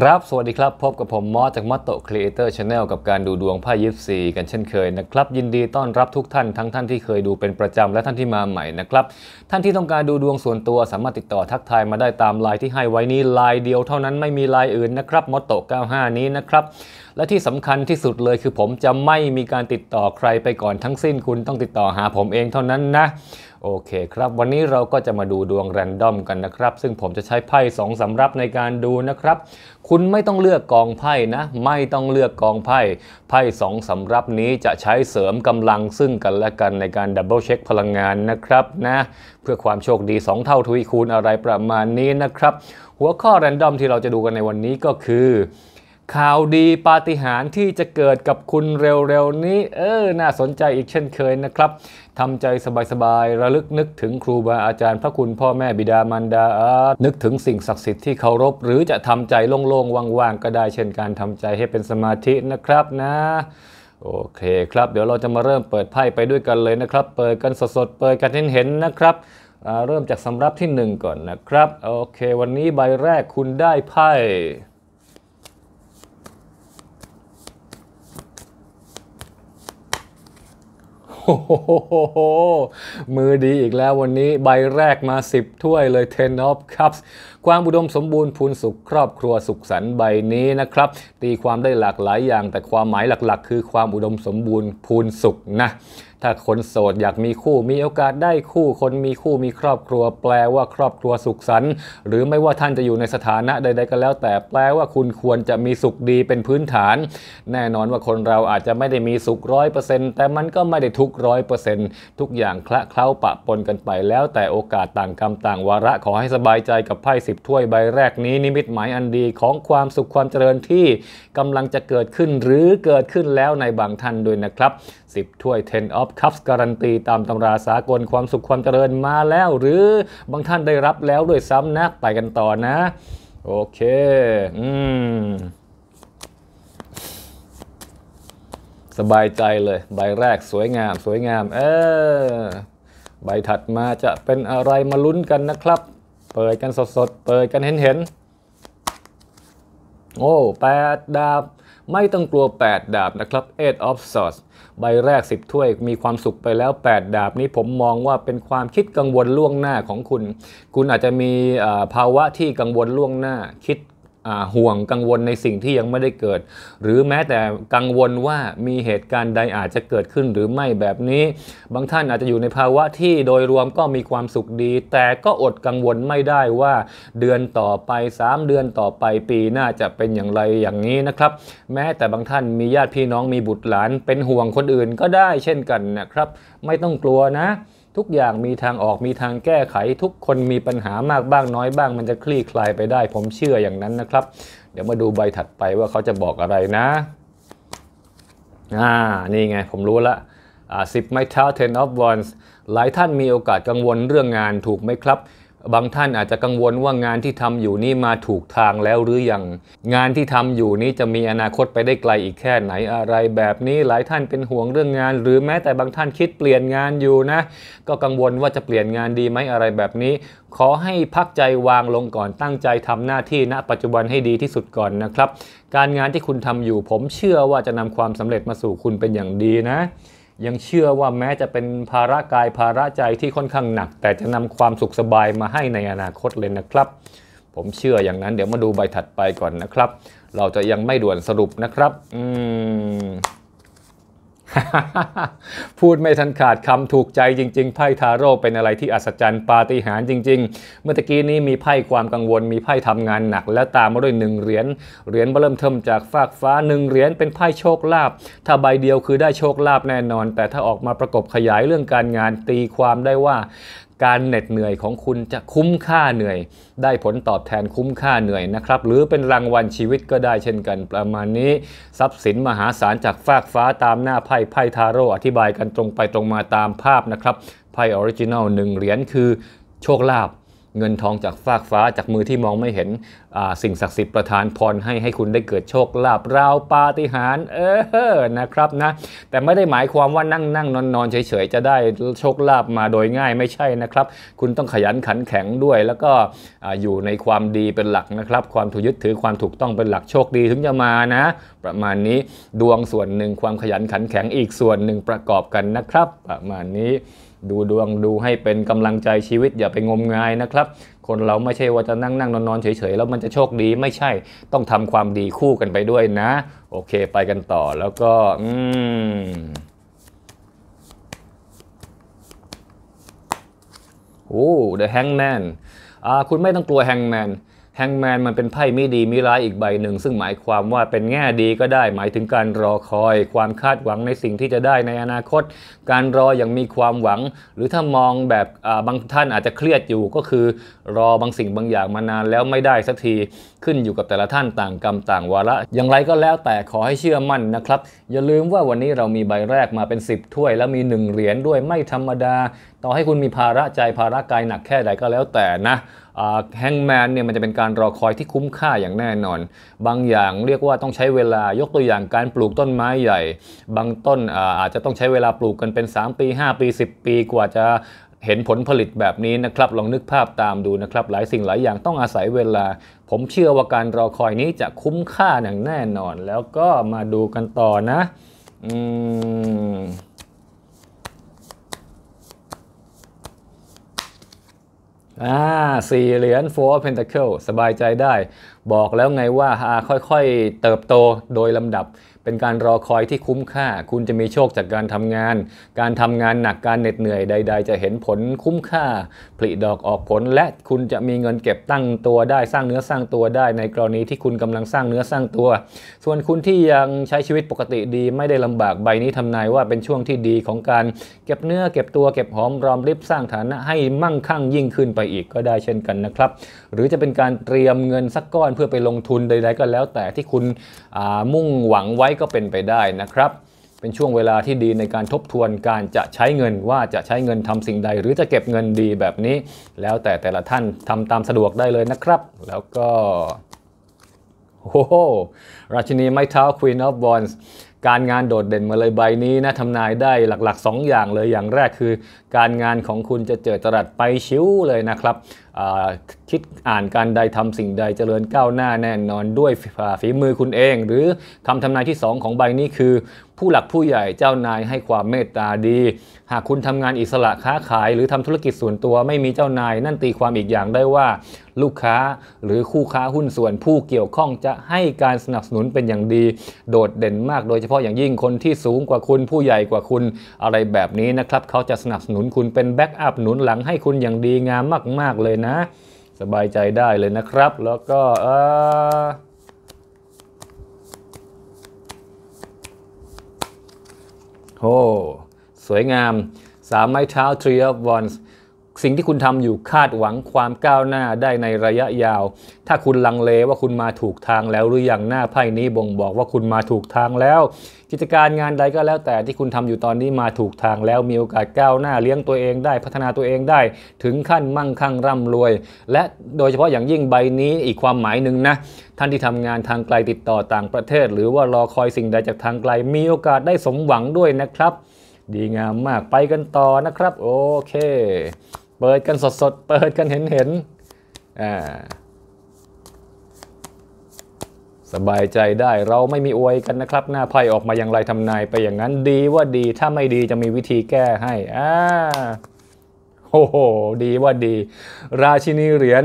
ครับ สวัสดีครับพบกับผม มอสจากมอสโตครีเอเตอร์ชาแนลกับการดูดวงไพ่ยิปซีกันเช่นเคยนะครับ ยินดีต้อนรับทุกท่านทั้งท่านที่เคยดูเป็นประจำและท่านที่มาใหม่นะครับ ท่านที่ต้องการดูดวงส่วนตัวสามารถติดต่อทักทายมาได้ตามไลน์ที่ให้ไว้นี้ไลน์เดียวเท่านั้นไม่มีไลน์อื่นนะครับมอสโต95 นี้นะครับ และที่สำคัญที่สุดเลยคือผมจะไม่มีการติดต่อใครไปก่อนทั้งสิ้น คุณต้องติดต่อหาผมเองเท่านั้นนะโอเคครับ วันนี้เราก็จะมาดูดวงแรนดอมกันนะครับ ซึ่งผมจะใช้ไพ่สองสำรับในการดูนะครับ คุณไม่ต้องเลือกกองไพ่นะ ไม่ต้องเลือกกองไพ่ ไพ่สองสำรับนี้จะใช้เสริมกำลังซึ่งกันและกันในการดับเบิลเช็คพลังงานนะครับนะเพื่อความโชคดี 2 เท่าทวีคูณอะไรประมาณนี้นะครับหัวข้อแรนดอมที่เราจะดูกันในวันนี้ก็คือข่าวดีปาฏิหาริย์ที่จะเกิดกับคุณเร็วๆนี้ เออ น่าสนใจอีกเช่นเคยนะครับ ทำใจสบายๆ ระลึกนึกถึงครูบาอาจารย์พระคุณพ่อแม่บิดามารดา นึกถึงสิ่งศักดิ์สิทธิ์ที่เคารพ หรือจะทำใจโล่งๆว่างๆก็ได้เช่นการทำใจให้เป็นสมาธินะครับนะ โอเคครับเดี๋ยวเราจะมาเริ่มเปิดไพ่ไปด้วยกันเลยนะครับ เปิดกันสดๆเปิดกันเห็นๆนะครับเริ่มจากสำรับที่ 1 ก่อนนะครับ โอเค วันนี้ใบแรกคุณได้ไพ่มือดีอีกแล้ววันนี้ใบแรกมา 10 ถ้วยเลย 10 of Cups ความอุดมสมบูรณ์พูนสุขครอบครัวสุขสันต์ใบนี้นะครับ ตีความได้หลากหลายอย่างแต่ความหมายหลักๆ คือความอุดมสมบูรณ์พูนสุขนะถ้าคนโสดอยากมีคู่มีโอกาสได้คู่คนมีคู่มีครอบครัวแปลว่าครอบครัวสุขสันต์หรือไม่ว่าท่านจะอยู่ในสถานะใดๆก็แล้ว แต่แปลว่าคุณควรจะมีสุขดีเป็นพื้นฐาน แน่นอนว่าคนเราอาจจะไม่ได้มีสุขร้อยเปอร์เซ็นต์แต่มันก็ไม่ได้ทุกร้อยเปอร์เซ็นต์ทุกอย่างคละเคล้าปะปนกันไปแล้วแต่โอกาสต่างกรรมต่างวาระขอให้สบายใจกับไพ่สิบถ้วยใบแรกนี้ นิมิตหมายอันดีของความสุขความเจริญที่กำลังจะเกิดขึ้นหรือเกิดขึ้นแล้วในบางท่านด้วยนะครับ10 ถ้วย 10 of cups การันตี ตามตำราสากลความสุขความเจริญมาแล้วหรือบางท่านได้รับแล้วด้วยซ้ำนะไปกันต่อนะ โอเค อืม สบายใจเลย ใบแรกสวยงามสวยงาม เออใบถัดมาจะเป็นอะไรมาลุ้นกันนะครับ เปิดกันสดๆ เปิดกันเห็นๆ โอ้แปดดาบไม่ต้องกลัว8 ดาบนะครับ Eight of Swords ใบแรก 10 ถ้วยมีความสุขไปแล้ว 8 ดาบนี้ผมมองว่าเป็นความคิดกังวลล่วงหน้าของคุณ คุณอาจจะมีภาวะที่กังวลล่วงหน้าคิดห่วงกังวลในสิ่งที่ยังไม่ได้เกิด หรือแม้แต่กังวลว่ามีเหตุการณ์ใดอาจจะเกิดขึ้นหรือไม่แบบนี้ บางท่านอาจจะอยู่ในภาวะที่โดยรวมก็มีความสุขดี แต่ก็อดกังวลไม่ได้ว่า เดือนต่อไป 3 เดือนต่อไปปีหน้าจะเป็นอย่างไรอย่างนี้นะครับ แม้แต่บางท่านมีญาติพี่น้องมีบุตรหลานเป็นห่วงคนอื่นก็ได้เช่นกันนะครับ ไม่ต้องกลัวนะทุกอย่างมีทางออกมีทางแก้ไข ทุกคนมีปัญหามากบ้างน้อยบ้าง มันจะคลี่คลายไปได้ ผมเชื่ออย่างนั้นนะครับ เดี๋ยวมาดูใบถัดไปว่าเขาจะบอกอะไรนะอ่านี่ไง ผมรู้ละอ่าสิบไม้เท้า ten of wands หลายท่านมีโอกาสกังวลเรื่องงานถูกไหมครับบางท่านอาจจะกังวลว่างานที่ทำอยู่นี้มาถูกทางแล้วหรือยังงานที่ทำอยู่นี้จะมีอนาคตไปได้ไกลอีกแค่ไหนอะไรแบบนี้ หลายท่านเป็นห่วงเรื่องงาน หรือแม้แต่บางท่านคิดเปลี่ยนงานอยู่นะ ก็กังวลว่าจะเปลี่ยนงานดีไหมอะไรแบบนี้ ขอให้พักใจวางลงก่อนตั้งใจทำหน้าที่ณปัจจุบันให้ดีที่สุดก่อนนะครับ การงานที่คุณทำอยู่ผมเชื่อว่าจะนำความสำเร็จมาสู่คุณเป็นอย่างดีนะยังเชื่อว่าแม้จะเป็นภาระกายภาระใจที่ค่อนข้างหนัก แต่จะนำความสุขสบายมาให้ในอนาคตเลยนะครับ ผมเชื่ออย่างนั้นเดี๋ยวมาดูใบถัดไปก่อนนะครับ เราจะยังไม่ด่วนสรุปนะครับ อืมพูดไม่ทันขาดคำถูกใจจริงๆไพ่ทาโร่เป็นอะไรที่อัศจรรย์ปาฏิหาริย์จริง ๆ เมื่อกี้นี้มีไพ่ความกังวลมีไพ่ทำงานหนักและตามมาด้วยหนึ่งเหรียญเหรียญเริ่มเทิมจากฟากฟ้าหนึ่งเหรียญเป็นไพ่โชคลาภถ้าใบเดียวคือได้โชคลาภแน่นอน แต่ถ้าออกมาประกบขยายเรื่องการงานตีความได้ว่าการเหน็ดเหนื่อยของคุณจะคุ้มค่าเหนื่อย ได้ผลตอบแทนคุ้มค่าเหนื่อยนะครับ หรือเป็นรางวัลชีวิตก็ได้เช่นกัน ประมาณนี้ ทรัพย์สินมหาศาลจากฟากฟ้าตามหน้าไพ่ ไพ่ทาโร่ อธิบายกันตรงไปตรงมาตามภาพนะครับ ไพ่ออริจินัลหนึ่งเหรียญคือโชคลาภเงินทองจากฟากฟ้าจากมือที่มองไม่เห็นสิ่งศักดิ์สิทธิ์ประทานพรให้ให้คุณได้เกิดโชคลาภราวปาฏิหาริย์เออนะครับนะแต่ไม่ได้หมายความว่านั่งนั่งนอนนอนเฉยๆจะได้โชคลาภมาโดยง่ายไม่ใช่นะครับ คุณต้องขยันขันแข็งด้วย แล้วก็อยู่ในความดีเป็นหลักนะครับ ความถูกยึดถือความถูกต้องเป็นหลักโชคดีถึงจะมานะ ประมาณนี้ดวงส่วนหนึ่งความขยันขันแข็งอีกส่วนหนึ่งประกอบกันนะครับ ประมาณนี้ดูดวงดูให้เป็นกำลังใจชีวิตอย่าไปงมงายนะครับ คนเราไม่ใช่ว่าจะนั่งนั่งนอนนอนเฉยๆ แล้วมันจะโชคดี ไม่ใช่ต้องทำความดีคู่กันไปด้วยนะ โอเค ไปกันต่อแล้วก็ อืมโอ้ The Hangman คุณไม่ต้องกลัวแฮงแมนแฮงแมนมันเป็นไพ่ไม่ดีมิร้ายอีกใบหนึ่งซึ่งหมายความว่าเป็นแง่ดีก็ได้ หมายถึงการรอคอย ความคาดหวังในสิ่งที่จะได้ในอนาคต การรออย่างมีความหวัง หรือถ้ามองแบบบางท่านอาจจะเครียดอยู่ก็คือรอบางสิ่งบางอย่างมานานแล้วไม่ได้สักทีขึ้นอยู่กับแต่ละท่านต่างกรรมต่างวาระอย่างไรก็แล้วแต่ขอให้เชื่อมั่นนะครับ อย่าลืมว่าวันนี้เรามีใบแรกมาเป็น10ถ้วย แล้วมี1เหรียญด้วยไม่ธรรมดา่อให้คุณมีภาระใจภาระกายหนักแค่ใดก็แล้วแต่นะแฮงแมนเนี่ยมันจะเป็นการรอคอยที่คุ้มค่าอย่างแน่นอน บางอย่างเรียกว่าต้องใช้เวลายกตัวอย่างการปลูกต้นไม้ใหญ่ บางต้นอาจจะต้องใช้เวลาปลูกกันเป็น 3 ปี 5 ปี 10 ปีกว่าจะเห็นผลผลิตแบบนี้นะครับ ลองนึกภาพตามดูนะครับ หลายสิ่งหลายอย่างต้องอาศัยเวลา ผมเชื่อว่าการรอคอยนี้จะคุ้มค่าอย่างแน่นอน แล้วก็มาดูกันต่อนะอืมอ่าสี่เหรียญ four pentacle สบายใจได้ บอกแล้วไงว่าค่อยๆเติบโตโดยลำดับเป็นการรอคอยที่คุ้มค่า คุณจะมีโชคจากการทำงาน การทำงานหนักการเหน็ดเหนื่อยใด ๆ จะเห็นผลคุ้มค่าผลิดอกออกผลและคุณจะมีเงินเก็บตั้งตัวได้สร้างเนื้อสร้างตัวได้ ในกรณีที่คุณกำลังสร้างเนื้อสร้างตัว ส่วนคุณที่ยังใช้ชีวิตปกติดีไม่ได้ลำบากใบนี้ทำนายว่าเป็นช่วงที่ดีของการเก็บเนื้อเก็บตัวเก็บหอมรอมริบสร้างฐานะให้มั่งคั่งยิ่งขึ้นไปอีกก็ได้เช่นกันนะครับ หรือจะเป็นการเตรียมเงินสักก้อนเพื่อไปลงทุนใด ๆ ก็แล้วแต่ที่คุณมุ่งหวังไว้ก็เป็นไปได้นะครับ เป็นช่วงเวลาที่ดีในการทบทวนการจะใช้เงินว่าจะใช้เงินทำสิ่งใดหรือจะเก็บเงินดีแบบนี้ แล้วแต่แต่ละท่านทำตามสะดวกได้เลยนะครับ แล้วก็โอ้โหราชินีไม้เท้า Queen of บอ n d s การงานโดดเด่นมาเลยใบนี้นะทำนายได้หลักๆ 2 อย่างเลย อย่างแรกคือ การงานของคุณจะเจอตรัสไปชิวเลยนะครับ คิดอ่านการใดทำสิ่งใดเจริญก้าวหน้าแน่นอน ด้วยฝีมือคุณเองหรือคำทำนายที่ 2 ของใบนี้คือผู้หลักผู้ใหญ่เจ้านายให้ความเมตตาดี หากคุณทำงานอิสระค้าขายหรือทำธุรกิจส่วนตัวไม่มีเจ้านาย นั่นตีความอีกอย่างได้ว่า ลูกค้าหรือคู่ค้าหุ้นส่วนผู้เกี่ยวข้องจะให้การสนับสนุนเป็นอย่างดี โดดเด่นมากโดยเฉพาะอย่างยิ่งคนที่สูงกว่าคุณผู้ใหญ่กว่าคุณอะไรแบบนี้นะครับ เขาจะสนับสนุนคุณเป็นแบ็กอัพหนุนหลังให้คุณอย่างดีงามมากๆเลยนะ สบายใจได้เลยนะครับ แล้วก็โอ้สวยงามสามไม้เท้า three of wands สิ่งที่คุณทำอยู่คาดหวังความก้าวหน้าได้ในระยะยาว ถ้าคุณลังเลว่าคุณมาถูกทางแล้วหรืออยังหน้าไพ่นี้บ่งบอกว่าคุณมาถูกทางแล้ว กิจการงานใดก็แล้ว แต่ที่คุณทำอยู่ตอนนี้มาถูกทางแล้วมีโอกาสก้าวหน้าเลี้ยงตัวเองได้พัฒนาตัวเองได้ ถึงขั้นมั่งคั่งร่ำรวย และโดยเฉพาะอย่างยิ่งใบนี้อีกความหมายหนึ่งนะ ท่านที่ทำงานทางไกลติดต่อต่างประเทศ หรือว่ารอคอยสิ่งใดจากทางไกล มีโอกาสได้สมหวังด้วยนะครับ ดีงามมากไปกันต่อนะครับ โอเคเปิดกันสดๆ เปิดกันเห็นเห็นอ่า สบายใจได้เราไม่มีอวยกันนะครับ หน้าไพ่ออกมาอย่างไรทำนายไปอย่างนั้น ดีว่าดีถ้าไม่ดีจะมีวิธีแก้ให้อ่าโอ้โหดีว่าดี ราชินีเหรียญ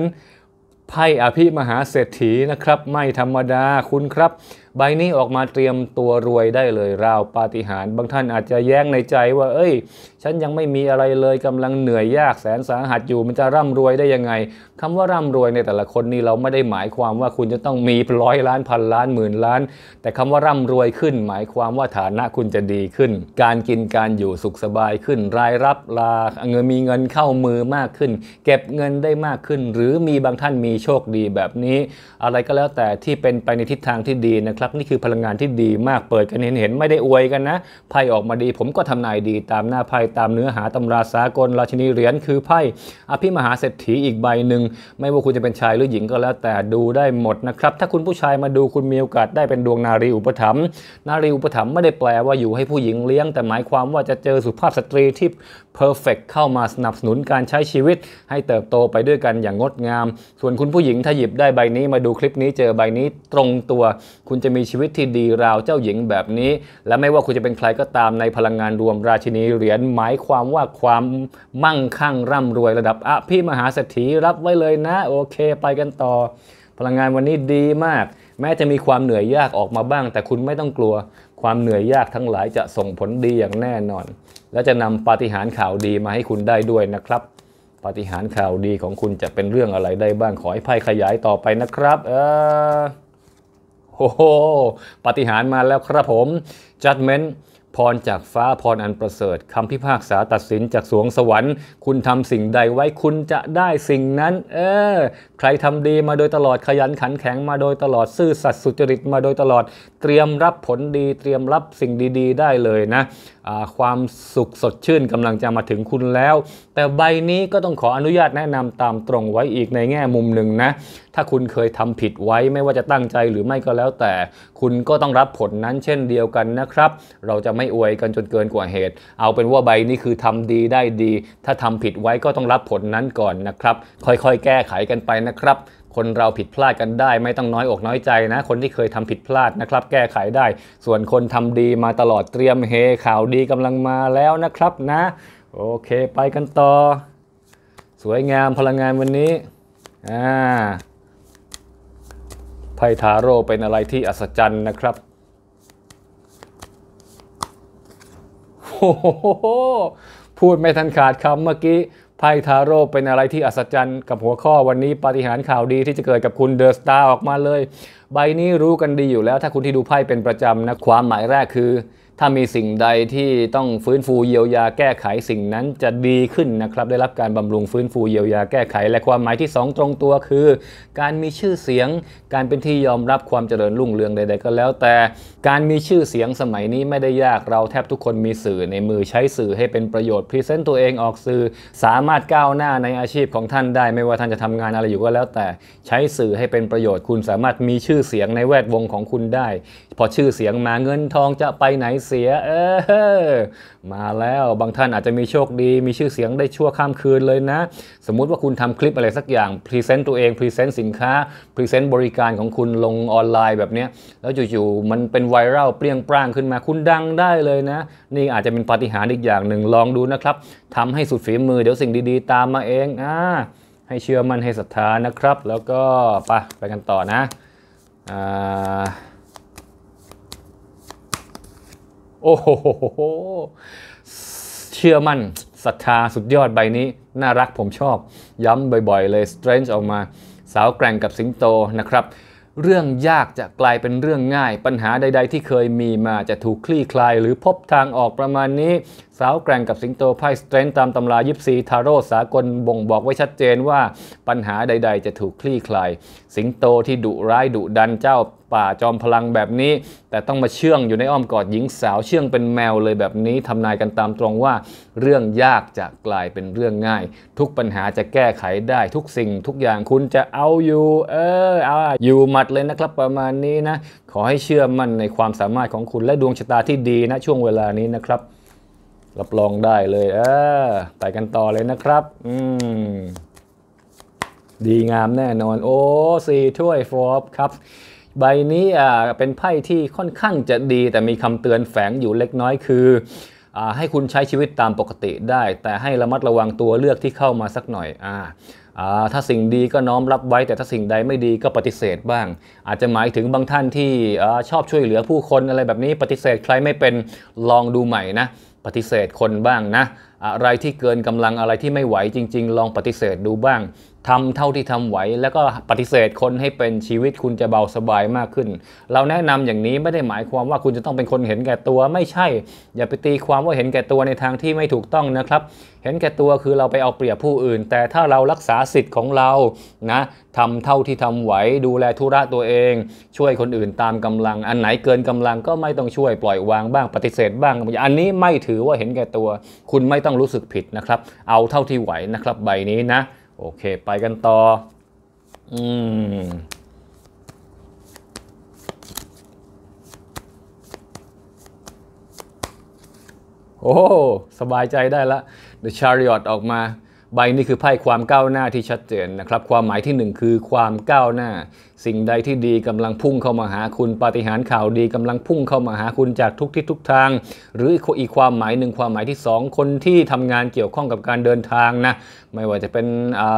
ไพ่อภิมหาเศรษฐีนะครับ ไม่ธรรมดาคุณครับใบนี้ออกมาเตรียมตัวรวยได้เลย ราวปาฏิหาริย์บางท่านอาจจะแย้งในใจว่า เอ้ย ฉันยังไม่มีอะไรเลย กำลังเหนื่อยยากแสนสาหัสอยู่มันจะร่ำรวยได้ยังไง คำว่าร่ำรวยในแต่ละคนนี่เราไม่ได้หมายความว่าคุณจะต้องมีร้อยล้านพันล้านหมื่นล้าน แต่คำว่าร่ำรวยขึ้น หมายความว่าฐานะคุณจะดีขึ้น การกินการอยู่สุขสบายขึ้น รายรับลาเงินมีเงินเข้ามือมากขึ้น เก็บเงินได้มากขึ้น หรือมีบางท่านมีโชคดีแบบนี้ อะไรก็แล้วแต่ที่เป็นไปในทิศทางที่ดีนะครับครับนี่คือพลังงานที่ดีมากเปิดกันเห็นเห็นไม่ได้อวยกันนะไพ่ออกมาดี ผมก็ทำนายดีตามหน้าไพ่ตามเนื้อหาตำราสากลราชินีเหรียญคือไพ่ อภิมหาเศรษฐีอีกใบหนึ่งไม่ว่าคุณจะเป็นชายหรือหญิงก็แล้วแต่ดูได้หมดนะครับ ถ้าคุณผู้ชายมาดูคุณมีโอกาสได้เป็นดวงนารีอุปถัมภ์นารีอุปถัมภ์ไม่ได้แปลว่าอยู่ให้ผู้หญิงเลี้ยง แต่หมายความว่าจะเจอสุภาพสตรีที่ Perfect เข้ามาสนับสนุนการใช้ชีวิตให้เติบโตไปด้วยกันอย่างงดงาม ส่วนคุณผู้หญิงถ้าหยิบได้ใบนี้มาดูคลิปนี้เจอใบนี้ตรงตัวคุณจะมีชีวิตที่ดีราวเจ้าหญิงแบบนี้ และไม่ว่าคุณจะเป็นใครก็ตามในพลังงานรวมราชินี เหรียญหมายความว่าความมั่งคั่งร่ำรวยระดับอภิมหาเศรษฐีรับไว้เลยนะ โอเค ไปกันต่อพลังงานวันนี้ดีมาก แม้จะมีความเหนื่อยยากออกมาบ้าง แต่คุณไม่ต้องกลัวความเหนื่อยยากทั้งหลายจะส่งผลดีอย่างแน่นอนและจะนำปาฏิหาริย์ข่าวดีมาให้คุณได้ด้วยนะครับ ปาฏิหาริย์ข่าวดีของคุณจะเป็นเรื่องอะไรได้บ้างขอให้ไพ่ขยายต่อไปนะครับ เออโอ้โห ปาฏิหาริย์มาแล้วครับผมจัดเม้นพรจากฟ้าพรอันประเสริฐคำพิพากษาตัดสินจากสวงสวรรค์ คุณทำสิ่งใดไว้คุณจะได้สิ่งนั้น เออ ใครทำดีมาโดยตลอดขยันขันแข็ง มาโดยตลอดซื่อสัตย์สุจริตมาโดยตลอดเตรียมรับผลดีเตรียมรับสิ่งดี ๆ ได้เลยนะะความสุขสดชื่นกำลังจะมาถึงคุณแล้ว แต่ใบนี้ก็ต้องขออนุญาตแนะนำตามตรงไว้อีกในแง่มุมหนึ่งนะ ถ้าคุณเคยทำผิดไว้ไม่ว่าจะตั้งใจหรือไม่ก็แล้วแต่คุณก็ต้องรับผลนั้นเช่นเดียวกันนะครับ เราจะไม่อวยกันจนเกินกว่าเหตุ เอาเป็นว่าใบนี้คือทำดีได้ดี ถ้าทำผิดไว้ก็ต้องรับผลนั้นก่อนนะครับ ค่อยๆแก้ไขกันไปนะครับคนเราผิดพลาดกันได้ไม่ต้องน้อยอกน้อยใจนะ คนที่เคยทำผิดพลาดนะครับ แก้ไขได้ ส่วนคนทำดีมาตลอดเตรียมเฮข่าวดีกำลังมาแล้วนะครับนะ โอเคไปกันต่อ สวยงามพลังงานวันนี้ อ่า ไพ่ทาโร่เป็นอะไรที่อัศจรรย์นะครับโอ้โหพูดไม่ทันขาดคำเมื่อกี้ไพ่ทาโร่เป็นอะไรที่อัศจรรย์กับหัวข้อวันนี้ปฏิหารข่าวดีที่จะเกิดกับคุณเดอะสตาร์ออกมาเลย ใบนี้รู้กันดีอยู่แล้วถ้าคุณที่ดูไพ่เป็นประจำนะความหมายแรกคือถ้ามีสิ่งใดที่ต้องฟื้นฟูเยียวยาแก้ไขสิ่งนั้นจะดีขึ้นนะครับได้รับการบำรุงฟื้นฟูเยียวยาแก้ไข และความหมายที่ 2 ตรงตัวคือการมีชื่อเสียงการเป็นที่ยอมรับความเจริญรุ่งเรืองใด ๆก็ แล้วแต่การมีชื่อเสียงสมัยนี้ไม่ได้ยากเราแทบทุกคนมีสื่อในมือใช้สื่อให้เป็นประโยชน์พรีเซนต์ตัวเองออกสื่อสามารถก้าวหน้าในอาชีพของท่านได้ไม่ว่าท่านจะทำงานอะไรอยู่ก็แล้ว แต่ใช้สื่อให้เป็นประโยชน์คุณสามารถมีชื่อเสียงในแวดวงของคุณได้ พอชื่อเสียงมาเงินทองจะไปไหนเสียเออมาแล้วบางท่านอาจจะมีโชคดี มีชื่อเสียงได้ชั่วข้ามคืนเลยนะ สมมุติว่าคุณทำคลิปอะไรสักอย่างพรีเซนต์ตัวเองพรีเซนต์สินค้าพรีเซนต์บริการของคุณลงออนไลน์แบบนี้แล้วจู่ๆมันเป็นไวรัลเปรี้ยงปร้างขึ้นมาคุณดังได้เลยนะ นี่อาจจะเป็นปาฏิหาริย์อีกอย่างหนึ่งลองดูนะครับทำให้สุดฝีมือเดี๋ยวสิ่งดีๆ ตามมาเองอ่าให้เชื่อมั่นให้ศรัทธานะครับ แล้วก็ไปไปกันต่อนะอ่าโอ้โหเชื่อมั่น ศรัทธาสุดยอดใบนี้ น่ารักผมชอบ ย้ำบ่อยๆเลยสเตรนจ์ออกมา สาวแกร่งกับสิงโตนะครับ เรื่องยากจะกลายเป็นเรื่องง่าย ปัญหาใดๆที่เคยมีมาจะถูกคลี่คลาย หรือพบทางออกประมาณนี้สาวแกร่งกับสิงโตไพ่สเตรนตามตำรายิปซีทาโร่สากลบ่งบอกไว้ชัดเจนว่าปัญหาใด ๆ จะถูกคลี่คลายสิงโตที่ดุร้ายดุดันเจ้าป่าจอมพลังแบบนี้ แต่ต้องมาเชื่อง อยู่ในอ้อมกอดหญิงสาวเชื่องเป็นแมวเลยแบบนี้ทำนายกันตามตรงว่า เรื่องยากจะกลายเป็นเรื่องง่าย ทุกปัญหาจะแก้ไขได้ทุกสิ่ง ทุกอย่างคุณจะเอาอยู่ เออเอาอยู่หมัดเลยนะครับ ประมาณนี้นะ ขอให้เชื่อมั่นในความสามารถของคุณและดวงชะตาที่ดีนะช่วงเวลานี้นะครับรับรองได้เลยเออไปกันต่อเลยนะครับอืมดีงามแน่นอน โอ้ สี่ถ้วยฟอร์บครับ ใบนี้อ่าเป็นไพ่ที่ค่อนข้างจะดีแต่มีคำเตือนแฝงอยู่เล็กน้อยคืออ่าให้คุณใช้ชีวิตตามปกติได้ แต่ให้ระมัดระวังตัวเลือกที่เข้ามาสักหน่อยอ่าถ้าสิ่งดีก็น้อมรับไว้ แต่ถ้าสิ่งใดไม่ดีก็ปฏิเสธบ้าง อาจจะหมายถึงบางท่านที่ชอบช่วยเหลือผู้คนอะไรแบบนี้ปฏิเสธใครไม่เป็นลองดูใหม่นะปฏิเสธคนบ้างนะ อะไรที่เกินกำลังอะไรที่ไม่ไหวจริง ๆ ลองปฏิเสธดูบ้างทำเท่าที่ทำไหวแล้วก็ปฏิเสธคนให้เป็นชีวิตคุณจะเบาสบายมากขึ้น เราแนะนำอย่างนี้ไม่ได้หมายความว่าคุณจะต้องเป็นคนเห็นแก่ตัวไม่ใช่ อย่าไปตีความว่าเห็นแก่ตัวในทางที่ไม่ถูกต้องนะครับ เห็นแก่ตัวคือเราไปเอาเปรียบผู้อื่น แต่ถ้าเรารักษาสิทธิ์ของเรานะทำเท่าที่ทำไหว ดูแลธุระตัวเอง ช่วยคนอื่นตามกำลัง อันไหนเกินกำลังก็ไม่ต้องช่วยปล่อยวางบ้างปฏิเสธบ้าง อันนี้ไม่ถือว่าเห็นแก่ตัวคุณไม่ต้องรู้สึกผิดนะครับ เอาเท่าที่ไหวนะครับ ใบนี้นะโอเค ไปกันต่อ อืม โอ้ สบายใจได้ละ The Chariot ออกมา ใบนี้คือไพ่ความก้าวหน้าที่ชัดเจนนะครับ ความหมายที่1คือความก้าวหน้าสิ่งใดที่ดีกำลังพุ่งเข้ามาหาคุณปาฏิหาริย์ข่าวดีกำลังพุ่งเข้ามาหาคุณจากทุกทิศทุกทาง หรืออีกความหมายหนึ่งความหมายที่ 2 คนที่ทำงานเกี่ยวข้องกับการเดินทางนะไม่ว่าจะเป็น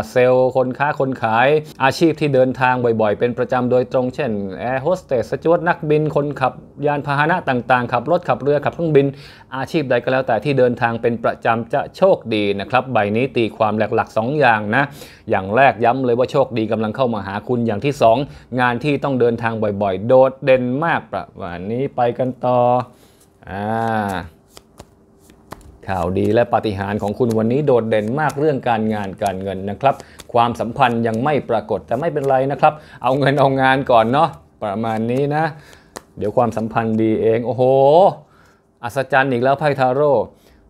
เซลล์คนค้าคนขายอาชีพที่เดินทางบ่อยๆ เป็นประจำโดยตรงเช่นแอร์โฮสเตสจวดนักบินคนขับยานพาหนะต่างๆ ขับรถขับเรือขับเครื่องบินอาชีพใดก็แล้วแต่ที่เดินทางเป็นประจำจะโชคดีนะครับใบนี้ตีความหลักๆ 2 อย่างนะ อย่างแรกย้ำเลยว่าโชคดีกำลังเข้ามาหาคุณอย่างที่ 2งานที่ต้องเดินทางบ่อยๆ โดดเด่นมาก ประมาณนี้ไปกันต่ออ่าข่าวดีและปาฏิหาริย์ของคุณวันนี้โดดเด่นมากเรื่องการงานการเงินนะครับ ความสัมพันธ์ยังไม่ปรากฏแต่ไม่เป็นไรนะครับ เอาเงินเอางานก่อนเนาะประมาณนี้นะ เดี๋ยวความสัมพันธ์ดีเอง โอ้โหอัศจรรย์อีกแล้วไพ่ทาโร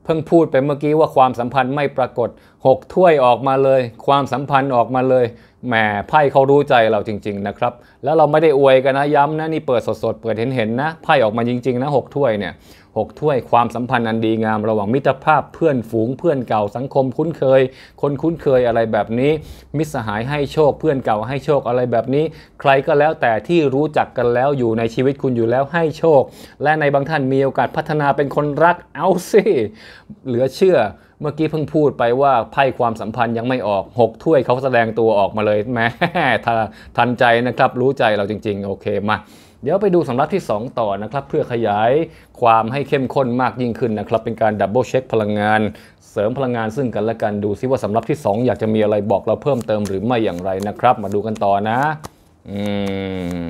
เพิ่งพูดไปเมื่อกี้ว่าความสัมพันธ์ไม่ปรากฏ6ถ้วยออกมาเลยความสัมพันธ์ออกมาเลยแหมไพ่เขารู้ใจเราจริงๆ นะครับ แล้วเราไม่ได้อวยกันนะย้ำนะนี่เปิดสดๆเปิดเห็นๆนะไพ่ออกมาจริง ๆ นะ6ถ้วยเนี่ย6ถ้วยความสัมพันธ์อันดีงาม ระหว่างมิตรภาพเพื่อนฝูง เพื่อนเก่าสังคมคุ้นเคย คนคุ้นเคยอะไรแบบนี้ มิตรสหายให้โชค เพื่อนเก่าให้โชคอะไรแบบนี้ ใครก็แล้วแต่ที่รู้จักกันแล้วอยู่ในชีวิตคุณอยู่แล้วให้โชค และในบางท่านมีโอกาสพัฒนาเป็นคนรักเอาสิเหลือเชื่อ เมื่อกี้เพิ่งพูดไปว่าไพ่ความสัมพันธ์ยังไม่ออก 6 ถ้วยเขาแสดงตัวออกมาเลยแม่ทันใจนะครับรู้ใจเราจริงๆโอเคมาเดี๋ยวไปดูสำรับที่ 2 ต่อนะครับ เพื่อขยายความให้เข้มข้นมากยิ่งขึ้นนะครับ เป็นการดับเบิลเช็คพลังงาน เสริมพลังงานซึ่งกันและกันดูซิว่าสำรับที่ 2 อยากจะมีอะไรบอกเราเพิ่มเติมหรือไม่อย่างไรนะครับ มาดูกันต่อนะอืม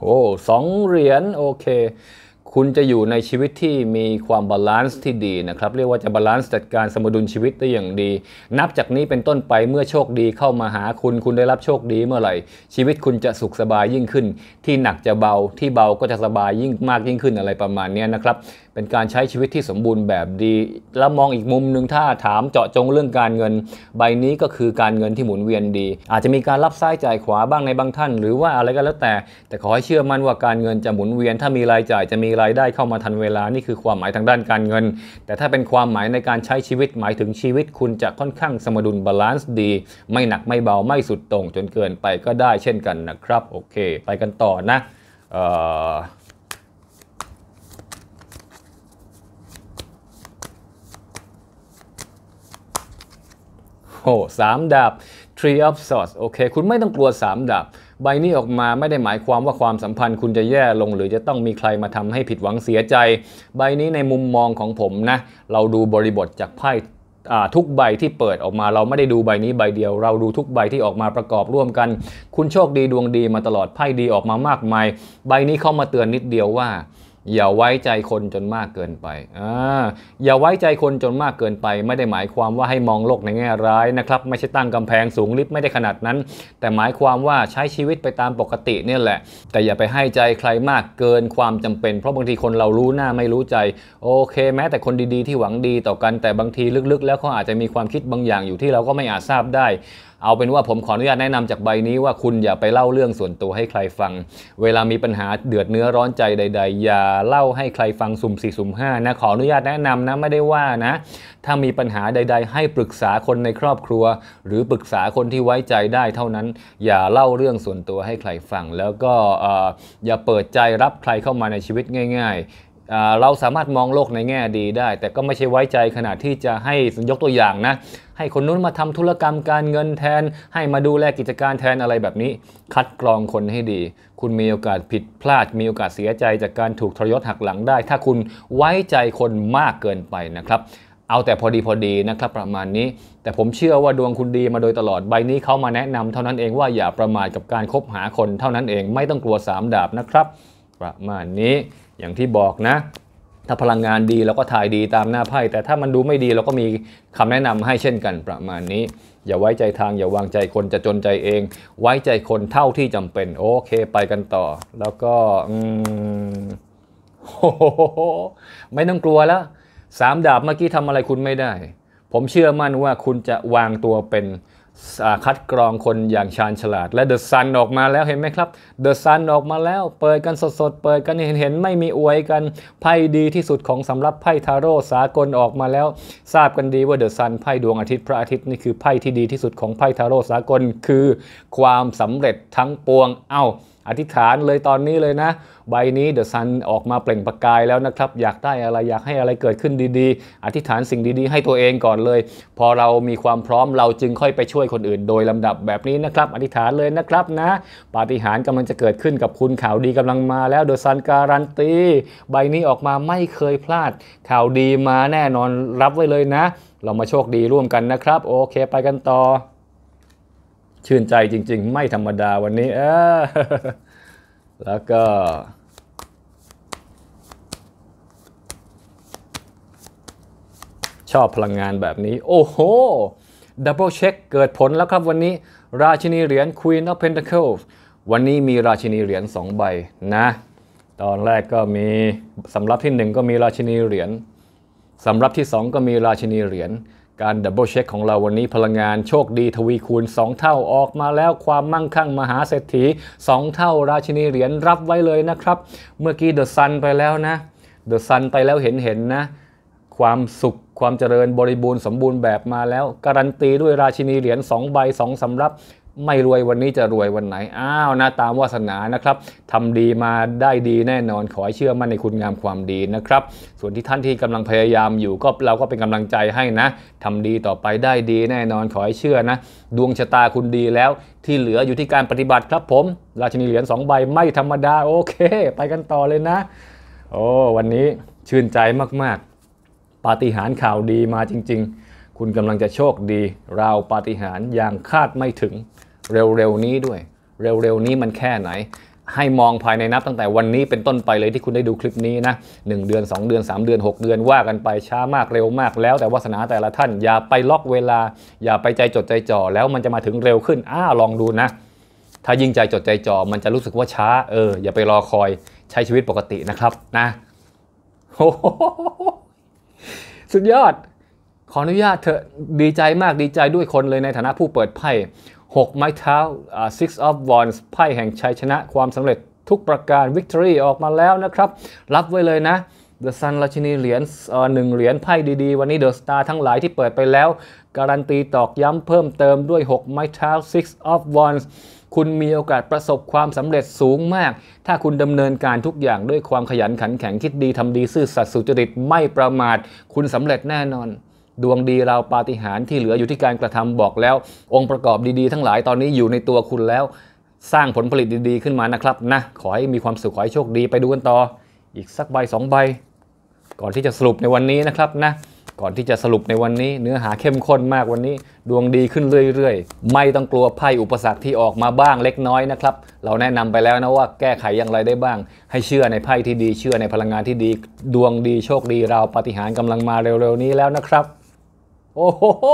โอ้สองเหรียญ โอเคคุณจะอยู่ในชีวิตที่มีความบาลานซ์ที่ดีนะครับเรียกว่าจะบาลานซ์จัดการสมดุลชีวิตได้อย่างดี นับจากนี้เป็นต้นไปเมื่อโชคดีเข้ามาหาคุณคุณได้รับโชคดีเมื่อไหร่ ชีวิตคุณจะสุขสบายยิ่งขึ้น ที่หนักจะเบาที่เบาก็จะสบายยิ่งมากยิ่งขึ้นอะไรประมาณนี้นะครับเป็นการใช้ชีวิตที่สมบูรณ์แบบดี แล้วมองอีกมุมหนึ่งถ้าถามเจาะจงเรื่องการเงินใบนี้ก็คือการเงินที่หมุนเวียนดี อาจจะมีการรับซ้ายจ่ายขวาบ้างในบางท่าน หรือว่าอะไรก็แล้วแต่ แต่ขอให้เชื่อมั่นว่าการเงินจะหมุนเวียน ถ้ามีรายจ่ายจะมีรายได้เข้ามาทันเวลานี่คือความหมายทางด้านการเงิน แต่ถ้าเป็นความหมายในการใช้ชีวิตหมายถึงชีวิตคุณจะค่อนข้างสมดุลบาลานซ์ดีไม่หนักไม่เบาไม่สุดตรง จนเกินไปก็ได้เช่นกันนะครับโอเค ไปกันต่อนะเอ่อโอ้สามดาบ Tree of Swords โอเค คุณไม่ต้องกลัว3ดาบใบนี้ออกมาไม่ได้หมายความว่าความสัมพันธ์ คุณจะแย่ลง หรือจะต้องมีใครมาทำให้ผิดหวังเสียใจ ใบนี้ในมุมมองของผมนะ เราดูบริบทจากไพ่ทุกใบที่เปิดออกมาเราไม่ได้ดูใบนี้ใบเดียว เราดูทุกใบที่ออกมาประกอบร่วมกัน คุณโชคดีดวงดีมาตลอดไพ่ดีออกมามากมาย ใบนี้เข้ามาเตือนนิดเดียวว่าอย่าไว้ใจคนจนมากเกินไปออย่าไว้ใจคนจนมากเกินไปไม่ได้หมายความว่าให้มองโลกในแง่ร้ายนะครับ ไม่ใช่ตั้งกำแพงสูงลิฟไม่ได้ขนาดนั้น แต่หมายความว่าใช้ชีวิตไปตามปกติ เนี่ยแหละ แต่อย่าไปให้ใจใครมากเกินความจำเป็นเพราะบางทีคนเรารู้หน้าไม่รู้ใจ โอเคแม้แต่คนดีๆที่หวังดีต่อกัน แต่บางทีลึกๆ แล้วเขาอาจจะมีความคิดบางอย่างอยู่ที่เราก็ไม่อาจทราบได้เอาเป็นว่าผมขออนุญาตแนะนำจากใบนี้ว่าคุณอย่าไปเล่าเรื่องส่วนตัวให้ใครฟัง เวลามีปัญหาเดือดเนื้อร้อนใจใดๆอย่าเล่าให้ใครฟังสุ่มสี่สุ่มห้านะขออนุญาตแนะนำนะไม่ได้ว่านะถ้ามีปัญหาใด ๆ ให้ปรึกษาคนในครอบครัว หรือปรึกษาคนที่ไว้ใจได้ เท่านั้นอย่าเล่าเรื่องส่วนตัวให้ใครฟัง แล้วก็อย่าเปิดใจรับใครเข้ามาในชีวิตง่าย ๆเราสามารถมองโลกในแง่ดีได้ แต่ก็ไม่ใช่ไว้ใจขนาดที่จะให้ยกตัวอย่างนะ ให้คนนู้นมาทำธุรกรรมการเงินแทน ให้มาดูแลกิจการแทนอะไรแบบนี้ คัดกรองคนให้ดี คุณมีโอกาสผิดพลาดมีโอกาสเสียใจจากการถูกทรยศหักหลังได้ ถ้าคุณไว้ใจคนมากเกินไปนะครับ เอาแต่พอดีพอดีนะครับประมาณนี้ แต่ผมเชื่อว่าดวงคุณดีมาโดยตลอดใบนี้เขามาแนะนำ เท่านั้นเองว่าอย่าประมาทกับการคบหาคนเท่านั้นเองไม่ต้องกลัวสามดาบนะครับประมาณนี้อย่างที่บอกนะ ถ้าพลังงานดีเราก็ถ่ายดีตามหน้าไพ่แต่ถ้ามันดูไม่ดีเราก็มีคำแนะนำให้เช่นกัน ประมาณนี้ อย่าไว้ใจทางอย่าวางใจคนจะจนใจเอง ไว้ใจคนเท่าที่จำเป็นโอเค ไปกันต่อ แล้วก็โหไม่ต้องกลัวแล้วสามดาบเมื่อกี้ทำอะไรคุณไม่ได้ ผมเชื่อมั่นว่าคุณจะวางตัวเป็นคัดกรองคนอย่างชาญฉลาด และเดอะซันออกมาแล้วเห็นไหมครับเดอะซันออกมาแล้ว เปิดกันสดๆ เปิดกันเห็นๆไม่มีอวยกันไพ่ดีที่สุดของสำรับไพ่ทาโร่สากลออกมาแล้ว ทราบกันดีว่าเดอะซันไพ่ดวงอาทิตย์พระอาทิตย์นี่คือไพ่ที่ดีที่สุดของไพ่ทาโร่สากลคือความสำเร็จทั้งปวงเอา้าอธิษฐานเลยตอนนี้เลยนะ ใบนี้เดอะซันออกมาเปล่งประกายแล้วนะครับ อยากได้อะไร อยากให้อะไรเกิดขึ้นดีๆ อธิษฐานสิ่งดีๆให้ตัวเองก่อนเลย พอเรามีความพร้อมเราจึงค่อยไปช่วยคนอื่นโดยลำดับแบบนี้นะครับ อธิษฐานเลยนะครับนะ ปาฏิหาริย์กำลังจะเกิดขึ้นกับคุณข่าวดีกำลังมาแล้วเดอะซันการันตี ใบนี้ออกมาไม่เคยพลาด ข่าวดีมาแน่นอนรับไว้เลยนะ เรามาโชคดีร่วมกันนะครับ โอเค ไปกันต่อชื่นใจจริง ๆ ไม่ธรรมดาวันนี้ แล้วก็ ชอบพลังงานแบบนี้ โอ้โห ดับเบิลเช็คเกิดผลแล้วครับวันนี้ราชินีเหรียญ Queen of Pentacles วันนี้มีราชินีเหรียญ 2 ใบนะ ตอนแรกก็มีสำรับที่ 1 ก็มีราชินีเหรียญ สำรับที่ 2 ก็มีราชินีเหรียญการดับเบิลเช็คของเราวันนี้พลังงานโชคดีทวีคูณ 2 เท่าออกมาแล้วความมั่งคั่งมหาเศรษฐี 2 เท่าราชินีเหรียญรับไว้เลยนะครับ เมื่อกี้เดอะซันไปแล้วนะเดอะซันไปแล้วเห็นเห็นนะ ความสุขความเจริญบริบูรณ์สมบูรณ์แบบมาแล้ว การันตีด้วยราชินีเหรียญ 2 ใบ 2สำรับไม่รวยวันนี้จะรวยวันไหน อ้าวนะตามวาสนานะครับ ทำดีมาได้ดีแน่นอน ขอให้เชื่อมั่นในคุณงามความดีนะครับ ส่วนที่ท่านที่กำลังพยายามอยู่ก็เราก็เป็นกำลังใจให้นะทำดีต่อไปได้ดีแน่นอน ขอให้เชื่อนะ ดวงชะตาคุณดีแล้ว ที่เหลืออยู่ที่การปฏิบัติครับผม ราชนีเหรียญสองใบไม่ธรรมดา โอเค ไปกันต่อเลยนะ โอ้วันนี้ชื่นใจมากๆ ปาฏิหาริย์ข่าวดีมาจริง ๆ คุณกำลังจะโชคดีราวปาฏิหาริย์อย่างคาดไม่ถึงเร็วๆ นี้ด้วย เร็วๆ นี้มันแค่ไหน ให้มองภายในนับตั้งแต่วันนี้เป็นต้นไปเลยที่คุณได้ดูคลิปนี้นะหเดือน 2 เดือน 3 เดือน 6 เดือนว่ากันไปช้ามากเร็วมากแล้ว แต่วาสนาแต่ละท่าน อย่าไปล็อกเวลา อย่าไปใจจดใจจ่อแล้วมันจะมาถึงเร็วขึ้นอ้าลองดูนะ ถ้ายิ่งใจจดใจจ่อมันจะรู้สึกว่าช้าเอออย่าไปรอคอยใช้ชีวิตปกตินะครับนะโสุดยอด ขออนุญาตเถอะดีใจมากดีใจด้วยคนเลยในฐานะผู้เปิดไพ่6 ไม้เท้า six of wands ไพ่แห่งชัยชนะความสำเร็จทุกประการ victory ออกมาแล้วนะครับ รับไว้เลยนะ the sun ราชินีเหรียญหนึ่งเหรียญไพ่ดี ๆ วันนี้เดอะสตาร์ทั้งหลายที่เปิดไปแล้ว การันตีตอกย้ำเพิ่มเติมด้วย 6 ไม้เท้า six of wands คุณมีโอกาสประสบความสำเร็จสูงมาก ถ้าคุณดำเนินการทุกอย่างด้วยความขยันขันแข็งคิดดีทำดีซื่อสัตย์สุจริตไม่ประมาท คุณสำเร็จแน่นอนดวงดีเราปาฏิหาริย์ที่เหลืออยู่ที่การกระทำบอกแล้วองค์ประกอบดีๆ ทั้งหลายตอนนี้อยู่ในตัวคุณแล้วสร้างผลผลิตดีๆขึ้นมานะครับนะขอให้มีความสุขขอให้โชคดีไปดูกันต่อ อีกสักใบสองใบก่อนที่จะสรุปในวันนี้นะครับนะ ก่อนที่จะสรุปในวันนี้ เนื้อหาเข้มข้นมากวันนี้ ดวงดีขึ้นเรื่อยๆไม่ต้องกลัวภัยอุปสรรคที่ออกมาบ้างเล็กน้อยนะครับเราแนะนำไปแล้วนะว่าแก้ไขอย่างไรได้บ้าง ให้เชื่อในไพ่ที่ดีเชื่อในพลังงานที่ดี ดวงดีโชคดีเราปฏิหารกำลังมาเร็วๆนี้แล้วนะครับโอ้โห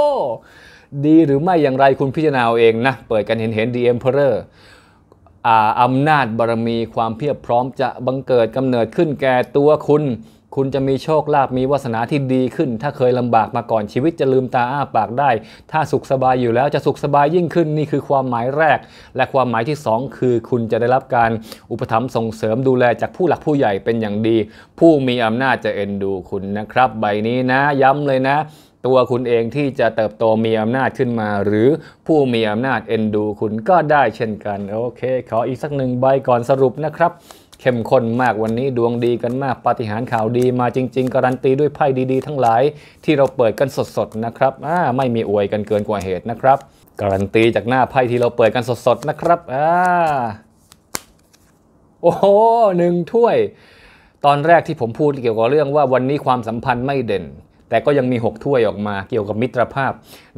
ดีหรือไม่อย่างไรคุณพิจารณาเองนะ เปิดกันเห็นเห็นด The e m p e อเรออำนาจบารรมีความเพียบพร้อมจะบังเกิดกำเนิดขึ้นแก่ตัวคุณ คุณจะมีโชคลาภมีวาสนาที่ดีขึ้น ถ้าเคยลำบากมาก่อนชีวิตจะลืมตาอ้าปากได้ ถ้าสุขสบายอยู่แล้วจะสุขสบายยิ่งขึ้นนี่คือความหมายแรก และความหมายที่ 2 คือคุณจะได้รับการอุปถัมภ์ส่งเสริมดูแลจากผู้หลักผู้ใหญ่เป็นอย่างดี ผู้มีอำนาจจะเอ็นดูคุณนะครับ ใบนี้นะ ย้ำเลยนะตัวคุณเองที่จะเติบโตมีอำนาจขึ้นมา หรือผู้มีอำนาจเอ็นดูคุณก็ได้เช่นกัน โอเคขออีกสักหนึ่งใบก่อนสรุปนะครับ เข้มข้นมากวันนี้ดวงดีกันมากปาฏิหาริย์ข่าวดีมาจริง ๆ การันตีด้วยไพ่ดีๆ ทั้งหลายที่เราเปิดกันสดๆนะครับไม่มีอวยกันเกินกว่าเหตุนะครับ การันตีจากหน้าไพ่ที่เราเปิดกันสดๆนะครับอ่าโอ้โหหนึ่งถ้วย ตอนแรกที่ผมพูดเกี่ยวกับเรื่องว่าวันนี้ความสัมพันธ์ไม่เด่นแต่ก็ยังมี 6 ถ้วยออกมาเกี่ยวกับมิตรภาพ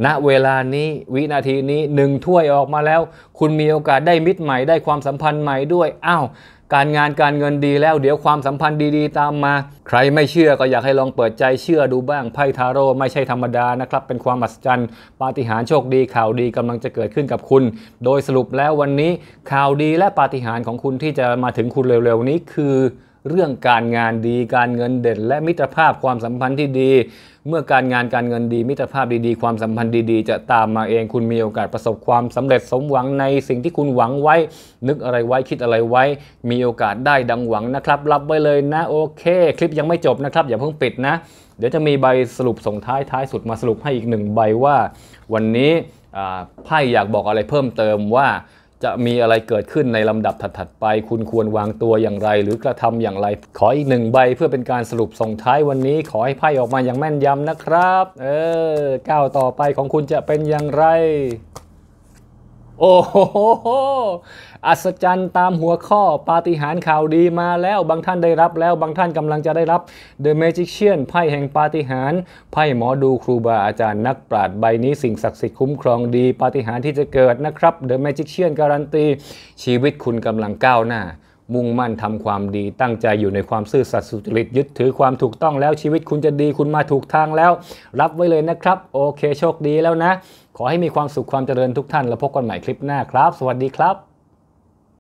ณ เวลานี้วินาทีนี้ 1 ถ้วยออกมาแล้ว คุณมีโอกาสได้มิตรใหม่ ได้ความสัมพันธ์ใหม่ด้วยอ้าวการงานการเงินดีแล้ว เดี๋ยวความสัมพันธ์ดี ๆ ตามมา ใครไม่เชื่อก็อยากให้ลองเปิดใจเชื่อดูบ้างไพ่ทาโร่ไม่ใช่ธรรมดานะครับ เป็นความอัศจรรย์ ปาฏิหาริย์โชคดี ข่าวดีกำลังจะเกิดขึ้นกับคุณ โดยสรุปแล้ววันนี้ข่าวดีและปาฏิหาริย์ของคุณที่จะมาถึงคุณเร็วๆ นี้คือเรื่องการงานดีการเงินเด่นและมิตรภาพความสัมพันธ์ที่ดี เมื่อการงานการเงินดี มิตรภาพดีๆ ความสัมพันธ์ดีๆ จะตามมาเองคุณมีโอกาสประสบความสำเร็จสมหวังในสิ่งที่คุณหวังไว้ นึกอะไรไว้คิดอะไรไว้ มีโอกาสได้ดังหวังนะครับ รับไว้เลยนะโอเค คลิปยังไม่จบนะครับ อย่าเพิ่งปิดนะเดี๋ยวจะมีใบสรุปส่งท้ายท้ายสุดมาสรุปให้อีกหนึ่งใบว่าวันนี้ไพ่อยากบอกอะไรเพิ่มเติมว่าจะมีอะไรเกิดขึ้นในลำดับถัดๆไป คุณควรวางตัวอย่างไร หรือกระทำอย่างไร ขออีกหนึ่งใบเพื่อเป็นการสรุปส่งท้ายวันนี้ขอให้ไพ่ออกมาอย่างแม่นยำนะครับ เออก้าวต่อไปของคุณจะเป็นอย่างไรโอ้โหอัศจรรย์ตามหัวข้อ ปาฏิหาริย์ข่าวดีมาแล้วบางท่านได้รับ แล้วบางท่านกำลังจะได้รับ The Magician ไพ่แห่งปาฏิหาริย์ไพ่หมอดูครูบาอาจารย์นักปราชญ์ใบนี้สิ่งศักดิ์สิทธิ์คุ้มครองดี ปาฏิหาริย์ที่จะเกิดนะครับ The Magician การันตี ชีวิตคุณกำลังก้าวหน้า มุ่งมั่นทำความดีตั้งใจอยู่ในความซื่อสัตย์สุจริตยึดถือความถูกต้องแล้วชีวิตคุณจะดีคุณมาถูกทางแล้ว รับไว้เลยนะครับ โอเคโชคดีแล้วนะขอให้มีความสุขความเจริญทุกท่านแล้วพบกันใหม่คลิปหน้าครับ สวัสดีครับ